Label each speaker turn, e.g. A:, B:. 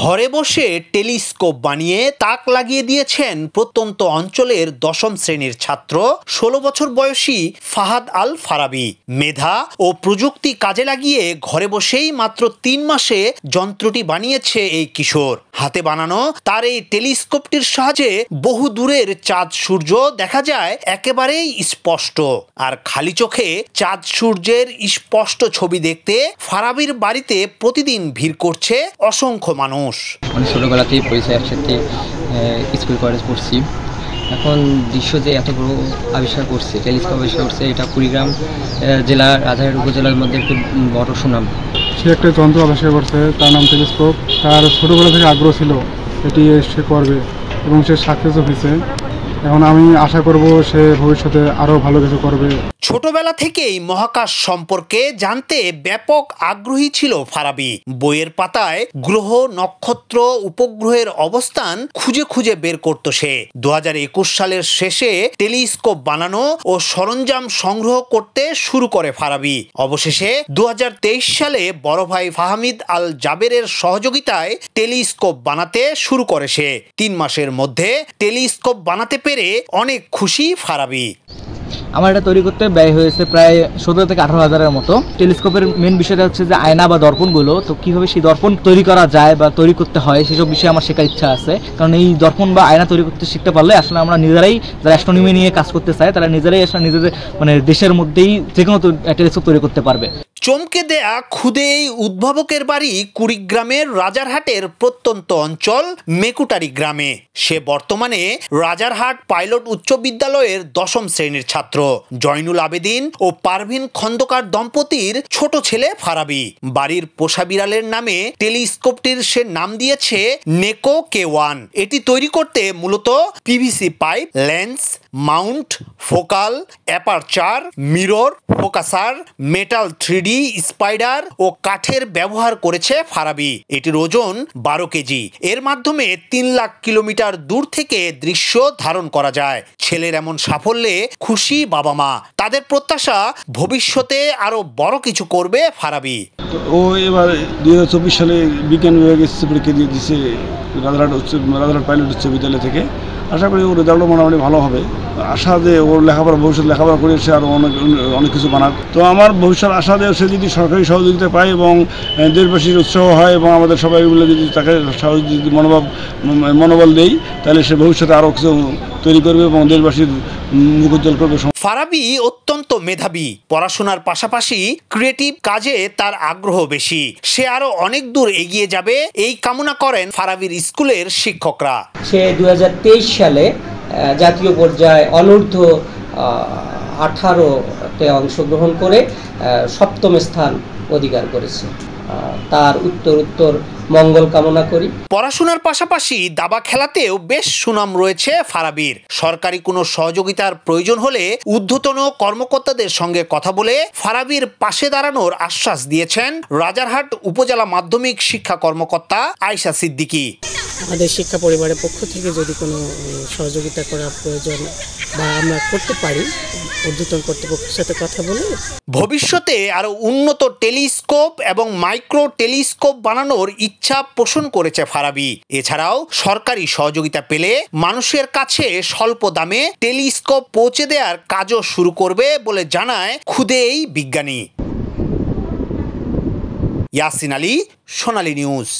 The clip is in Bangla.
A: ঘরে বসে টেলিস্কোপ বানিয়ে তাক লাগিয়ে দিয়েছেন প্রত্যন্ত অঞ্চলের দশম শ্রেণীর ছাত্র ষোলো বছর বয়সী ফাহাদ আল ফারাবি মেধা ও প্রযুক্তি কাজে লাগিয়ে ঘরে বসেই মাত্র তিন মাসে যন্ত্রটি বানিয়েছে এই কিশোর হাতে বানানো তার এই টেলিস্কোপটির সাহায্যে বহু দূরের চাঁদ সূর্য দেখা যায় একেবারেই স্পষ্ট আর খালি চোখে চাঁদ সূর্যের স্পষ্ট ছবি দেখতে ফারাবির বাড়িতে প্রতিদিন ভিড় করছে অসংখ্য মানুষ মানুষ আমি মানে ছোটোবেলাতেই পড়েছে একসাথে স্কুল কলেজ পড়ছি এখন দৃশ্য যে এত বড় আবিষ্কার করছে টেলিস্কোপ আবিষ্কার করছে এটা কুড়িগ্রাম জেলার রাজারহাট উপজেলার মধ্যে একটি বড় সুনাম সে একটা যন্ত্র আবিষ্কার করছে তার নাম টেলিস্কোপ তার ছোটোবেলা থেকে আগ্রহ ছিল এটি সে করবে এবং সে সাকসেস হয়েছে এখন আমি আশা করব সে ভবিষ্যতে আরও ভালো কিছু করবে ছোটবেলা থেকেই মহাকাশ সম্পর্কে জানতে ব্যাপক আগ্রহী ছিল ফারাবি বইয়ের পাতায় গ্রহ নক্ষত্র উপগ্রহের অবস্থান খুঁজে খুঁজে বের করত সে দু সালের শেষে টেলিস্কোপ বানানো ও সরঞ্জাম সংগ্রহ করতে শুরু করে ফারাবি অবশেষে দু সালে বড় ভাই ফাহামিদ আল জাবেরের সহযোগিতায় টেলিস্কোপ বানাতে শুরু করে সে তিন মাসের মধ্যে টেলিস্কোপ বানাতে পেরে পেরে অনেক খুশি ফারাবি আমার এটা তৈরি করতে ব্যয় হয়েছে প্রায় সতেরো থেকে আঠারো হাজারের মতো টেলিস্কোপের মেন বিষয়টা হচ্ছে যে আয়না বা দর্পণগুলো তো কীভাবে সেই দর্পণ তৈরি করা যায় বা তৈরি করতে হয় সেসব বিষয়ে আমার শেখার ইচ্ছা আছে কারণ এই দর্পণ বা আয়না তৈরি করতে শিখতে পারলে আসলে আমরা নিজেরাই যারা অ্যাস্ট্রোনমি নিয়ে কাজ করতে চায় তারা নিজেরাই আসলে নিজেদের মানে দেশের মধ্যেই যে কোনো টেলিস্কোপ তৈরি করতে পারবে চমকে দেয়া খুদে এই উদ্ভাবকের বাড়ি কুড়িগ্রামের রাজারহাটের প্রত্যন্ত অঞ্চল মেকুটারি গ্রামে সে বর্তমানে রাজারহাট পাইলট উচ্চ বিদ্যালয়ের দশম শ্রেণীর ছাত্র জয়নুল আবেদিন ও পারভিন খন্দকার দম্পতির ছোট ছেলে ফারাবি বাড়ির পোষা বিড়ালের নামে টেলিস্কোপটির সে নাম দিয়েছে নেকো কে ওয়ান এটি তৈরি করতে মূলত PVC pipe lens mount focal aperture mirror focuser metal three D spider ও কাঠের ব্যবহার করেছে ফারাবি এটির ওজন বারো কেজি এর মাধ্যমে তিন লাখ কিলোমিটার দূর থেকে দৃশ্য ধারণ করা যায় ছেলের এমন সাফল্যে খুশি বাবা মা তাদের প্রত্যাশা ভবিষ্যতে আরও বড় কিছু করবে ফারাবি ও এবার দুই সালে বিজ্ঞান বিভাগে সার্টিফিকেট দিয়ে রাজারহাট উচ্চ রাজারহাট পাইলট উচ্চ বিদ্যালয় থেকে আশা করি ওর রেজাল্টও মোটামুটি ভালো হবে আশা যে ওর লেখাপড়া ভবিষ্যৎ লেখাপড়া করে সে আরও অনেক অনেক কিছু বানাক তো আমার ভবিষ্যৎ আশা যে সে যদি সরকারি সহযোগিতা পায় এবং দেশবাসীর উৎসাহ হয় এবং আমাদের সবাই মিলে যদি তাকে যদি মনোভাব মনোবল দেই তাহলে সে ভবিষ্যতে আরও কিছু তৈরি করবে এবং দেশবাসীর করবে ফারাবি অত্যন্ত মেধাবী পড়াশোনার পাশাপাশি ক্রিয়েটিভ কাজে তার আগ্রহ বেশি সে আরো অনেক দূর এগিয়ে যাবে এই কামনা করেন ফারাবির স্কুলের শিক্ষকরা সে দু সালে জাতীয় পর্যায়ে অনূর্ধ্ব আঠারোতে অংশগ্রহণ করে সপ্তম স্থান অধিকার করেছে তার উত্তর উত্তর মঙ্গল কামনা করি পড়াশোনার পাশাপাশি দাবা খেলাতেও বেশ সুনাম রয়েছে ফারাবির সরকারি কোনো সহযোগিতার প্রয়োজন হলে উদ্ধতন কর্মকর্তাদের সঙ্গে কথা বলে ফারাবির পাশে দাঁড়ানোর আশ্বাস দিয়েছেন রাজারহাট উপজেলা মাধ্যমিক শিক্ষা কর্মকর্তা আয়সা সিদ্দিকী আমাদের শিক্ষা পরিবারের পক্ষ থেকে যদি কোনো সহযোগিতা করা প্রয়োজন বা আমরা করতে পারি ঊর্ধ্বতন কর্তৃপক্ষের সাথে কথা বলে ভবিষ্যতে আরও উন্নত টেলিস্কোপ এবং মাইক্রো টেলিস্কোপ বানানোর ইচ্ছা পোষণ করেছে ফারাবি এছাড়াও সরকারি সহযোগিতা পেলে মানুষের কাছে স্বল্প দামে টেলিস্কোপ পৌঁছে দেওয়ার কাজও শুরু করবে বলে জানায় খুদে এই বিজ্ঞানী ইয়াসিন আলী সোনালী নিউজ